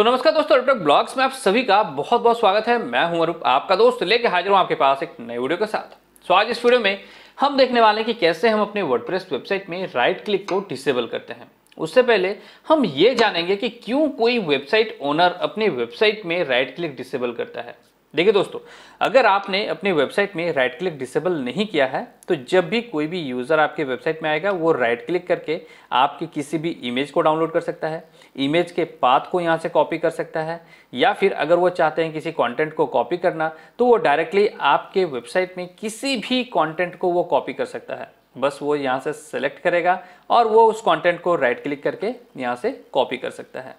तो नमस्कार दोस्तों अरुप ब्लॉग्स में आप सभी का बहुत बहुत स्वागत है मैं हूं अरुप आपका दोस्त लेके हाजिर हूं आपके पास एक नए वीडियो के साथ सो आज इस वीडियो में हम देखने वाले हैं कि कैसे हम अपने वर्डप्रेस वेबसाइट में राइट क्लिक को डिसेबल करते हैं उससे पहले हम ये जानेंगे कि क्यों कोई वेबसाइट ओनर अपनी वेबसाइट में राइट क्लिक डिसेबल करता है देखिए दोस्तों अगर आपने अपनी वेबसाइट में राइट क्लिक डिसेबल नहीं किया है तो जब भी कोई भी यूज़र आपके वेबसाइट में आएगा वो राइट क्लिक करके आपकी किसी भी इमेज को डाउनलोड कर सकता है इमेज के पाथ को यहाँ से कॉपी कर सकता है या फिर अगर वो चाहते हैं किसी कंटेंट को कॉपी करना तो वो डायरेक्टली आपके वेबसाइट में किसी भी कंटेंट को वो कॉपी कर सकता है बस वो यहाँ से सेलेक्ट करेगा और वो उस कंटेंट को राइट क्लिक करके यहाँ से कॉपी कर सकता है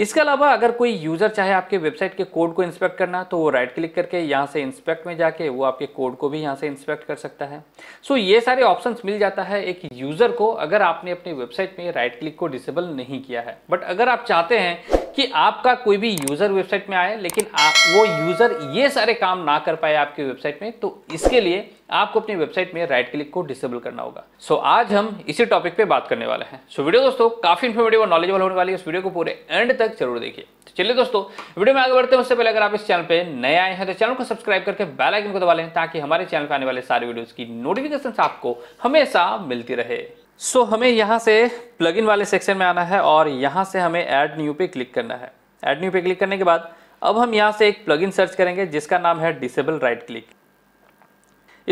इसके अलावा अगर कोई यूज़र चाहे आपके वेबसाइट के कोड को इंस्पेक्ट करना तो वो राइट क्लिक करके यहाँ से इंस्पेक्ट में जाके वो आपके कोड को भी यहाँ से इंस्पेक्ट कर सकता है सो so, ये सारे ऑप्शन मिल जाता है एक यूज़र को अगर आपने अपनी वेबसाइट में राइट क्लिक को डिसेबल नहीं किया है बट अगर आप चाहते हैं कि आपका कोई भी यूजर वेबसाइट में आए लेकिन आप वो यूजर ये सारे काम ना कर पाए आपकी वेबसाइट में तो इसके लिए आपको अपनी वेबसाइट में राइट क्लिक को डिसेबल करना होगा सो so, आज हम इसी टॉपिक पे बात करने वाले हैं सो so, वीडियो दोस्तों काफी इन्फॉर्मेटिव और नॉलेजेबल होने वाली है इस वीडियो को पूरे एंड तक जरूर देखिए तो चलिए दोस्तों वीडियो में आगे बढ़ते हैं उससे पहले अगर आप इस चैनल पर नए आए हैं तो चैनल को सब्सक्राइब करके बैलाइकन को दबा लें ताकि हमारे चैनल पर आने वाले सारे वीडियोज की नोटिफिकेशन आपको हमेशा मिलती रहे सो so, हमें यहाँ से प्लग इन वाले सेक्शन में आना है और यहाँ से हमें ऐड न्यू पे क्लिक करना है ऐड न्यू पे क्लिक करने के बाद अब हम यहाँ से एक प्लगइन सर्च करेंगे जिसका नाम है डिसेबल राइट क्लिक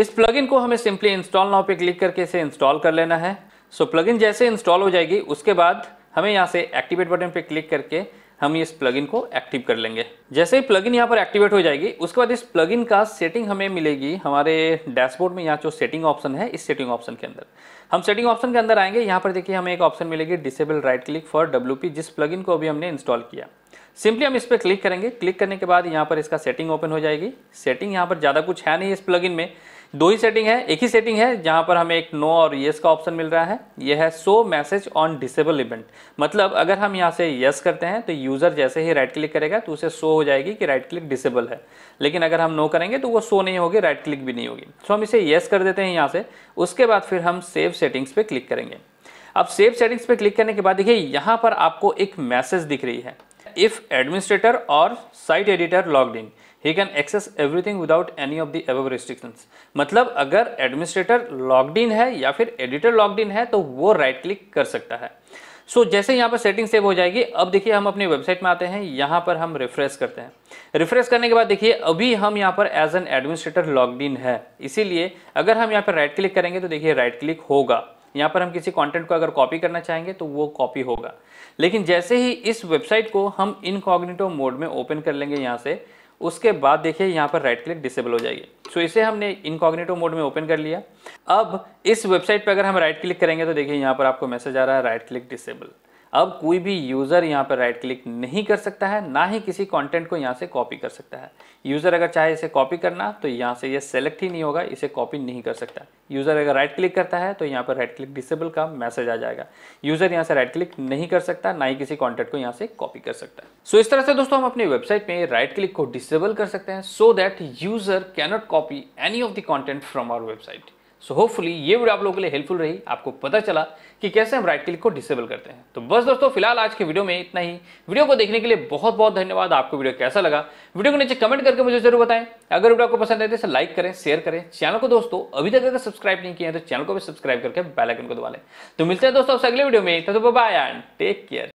इस प्लगइन को हमें सिंपली इंस्टॉल नाउ पे क्लिक करके इसे इंस्टॉल कर लेना है सो so, प्लगइन जैसे इंस्टॉल हो जाएगी उसके बाद हमें यहाँ से एक्टिवेट बटन पे क्लिक करके हम इस प्लगइन को एक्टिव कर लेंगे जैसे ही प्लगइन यहाँ पर एक्टिवेट हो जाएगी उसके बाद इस प्लगइन का सेटिंग हमें मिलेगी हमारे डैशबोर्ड में यहाँ जो सेटिंग ऑप्शन है इस सेटिंग ऑप्शन के अंदर हम सेटिंग ऑप्शन के अंदर आएंगे यहाँ पर देखिए हमें एक ऑप्शन मिलेगी disable right click for W जिस प्लगइन को अभी हमने इंस्टॉल किया सिंपली हम इस पर क्लिक करेंगे क्लिक करने के बाद यहाँ पर इसका सेटिंग ओपन हो जाएगी सेटिंग यहाँ पर ज़्यादा कुछ है नहीं इस प्लगइन में दो ही सेटिंग है एक ही सेटिंग है जहां पर हमें एक नो और येस का ऑप्शन मिल रहा है यह है so message on disable event मतलब अगर हम यहाँ से येस करते हैं तो यूज़र जैसे ही राइट क्लिक करेगा तो उसे सो हो जाएगी कि राइट क्लिक डिसेबल है लेकिन अगर हम नो करेंगे तो वो सो नहीं होगी राइट क्लिक भी नहीं होगी सो हम इसे येस कर देते हैं यहाँ से उसके बाद फिर हम सेव सेटिंग्स पर क्लिक करेंगे अब सेव सेटिंग्स पे क्लिक करने के बाद देखिए यहाँ पर आपको एक मैसेज दिख रही है इफ़ एडमिनिस्ट्रेटर और site editor logged in he can access everything without any of the ever restrictions मतलब अगर एडमिनिस्ट्रेटर लॉक्ड इन है या फिर एडिटर लॉक्ड इन है तो वो राइट right क्लिक कर सकता है सो so, जैसे यहाँ पर सेटिंग सेव हो जाएगी अब देखिए हम अपनी वेबसाइट में आते हैं यहाँ पर हम रिफ्रेश करते हैं रिफ्रेश करने के बाद देखिए अभी हम यहाँ पर as an administrator log in है इसीलिए अगर हम यहाँ पर राइट क्लिक करेंगे तो देखिए राइट क्लिक होगा यहाँ पर हम किसी कंटेंट को अगर कॉपी करना चाहेंगे तो वो कॉपी होगा लेकिन जैसे ही इस वेबसाइट को हम इनकॉग्निटो मोड में ओपन कर लेंगे यहाँ से उसके बाद देखिए यहाँ पर राइट क्लिक डिसेबल हो जाएगी सो इसे हमने इनकॉग्नेटो मोड में ओपन कर लिया अब इस वेबसाइट पर अगर हम राइट क्लिक करेंगे तो देखिए यहाँ पर आपको मैसेज आ रहा है राइट क्लिक डिसेबल अब कोई भी यूज़र यहाँ पर राइट क्लिक नहीं कर सकता है ना ही किसी कंटेंट को यहाँ से कॉपी कर सकता है यूज़र अगर चाहे इसे कॉपी करना तो यहाँ से ये सेलेक्ट ही नहीं होगा इसे कॉपी नहीं कर सकता यूज़र अगर राइट क्लिक करता है तो यहाँ पर राइट क्लिक डिसेबल का मैसेज आ जाएगा यूज़र यहाँ से राइट क्लिक नहीं कर सकता ना ही किसी कॉन्टेंट को यहाँ से कॉपी कर सकता है सो so, इस तरह से दोस्तों हम अपनी वेबसाइट में राइट क्लिक को डिसेबल कर सकते हैं so that user cannot copy any of the content from our website so hopefully ये वीडियो आप लोगों के लिए हेल्पफुल रही आपको पता चला कि कैसे हम राइट क्लिक को डिसेबल करते हैं तो बस दोस्तों फिलहाल आज के वीडियो में इतना ही वीडियो को देखने के लिए बहुत बहुत धन्यवाद आपको वीडियो कैसा लगा वीडियो को नीचे कमेंट करके मुझे जरूर बताएं अगर वीडियो आपको पसंद आए तो लाइक करें शेयर करें चैनल को दोस्तों अभी तक अगर सब्सक्राइब नहीं किया तो चैनल को भी सब्सक्राइब करके बैलाइकन को दबा लें तो मिलते हैं दोस्तों अगले वीडियो में तो बाय एंड टेक केयर